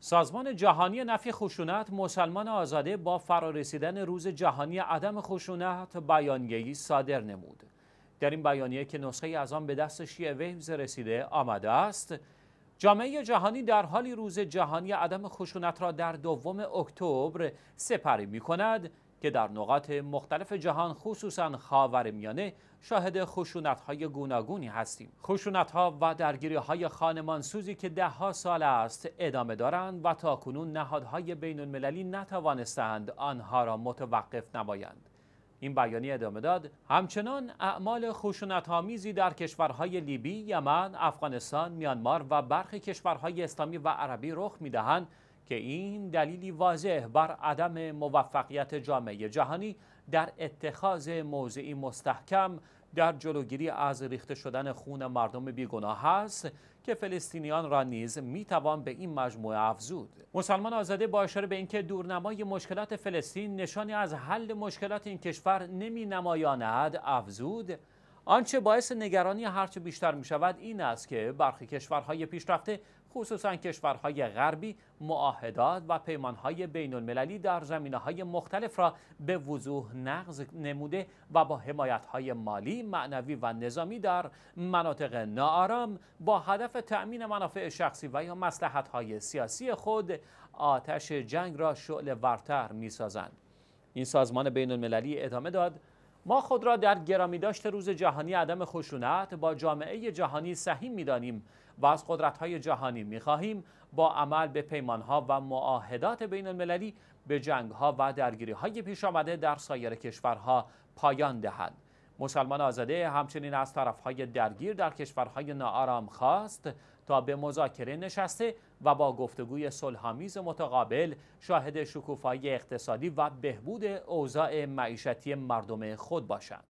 سازمان جهانی نفی خشونت مسلمان آزاده با فرارسیدن روز جهانی عدم خشونت بیانیه‌ای صادر نمود. در این بیانیه که نسخه از آن به دست شیعه ویمز رسیده آمده است، جامعه جهانی در حالی روز جهانی عدم خشونت را در دوم اکتبر سپری می کند که در نقاط مختلف جهان خصوصا خاورمیانه شاهد های گوناگونی هستیم. ها و خانمان خانمانسوزی که دهها سال است ادامه دارند و تا تاکنون نهادهای المللی نتوانستند آنها را متوقف نمایند. این بیانیه ادامه داد همچنان اعمال میزی در کشورهای لیبی، یمن، افغانستان، میانمار و برخی کشورهای اسلامی و عربی رخ می‌دهند که این دلیلی واضح بر عدم موفقیت جامعه جهانی در اتخاذ موضعی مستحکم در جلوگیری از ریخته شدن خون مردم بیگناه است که فلسطینیان را نیز میتوان به این مجموعه افزود مسلمان آزاده با اشاره به اینکه دورنمای مشکلات فلسطین نشانی از حل مشکلات این کشور نمی نمایاند افزود آنچه باعث نگرانی هرچه بیشتر می شود این است که برخی کشورهای پیشرفته خصوصا کشورهای غربی معاهدات و پیمانهای بین المللی در زمینه های مختلف را به وضوح نقض نموده و با حمایت های مالی، معنوی و نظامی در مناطق ناآرام با هدف تأمین منافع شخصی و یا مسلحت سیاسی خود آتش جنگ را شعل ورتر می سازند. این سازمان بین المللی ادامه داد ما خود را در گرامی داشت روز جهانی عدم خشونت با جامعه جهانی سهیم میدانیم و از قدرت‌های جهانی خواهیم با عمل به پیمانها و معاهدات بین المللی به جنگها و های پیش آمده در سایر کشورها پایان دهند. مسلمان آزاده همچنین از طرفهای درگیر در کشورهای ناآرام خواست تا به مذاکره نشسته و با گفتگوی صلحآمیز متقابل شاهد شکوفایی اقتصادی و بهبود اوضاع معیشتی مردم خود باشند.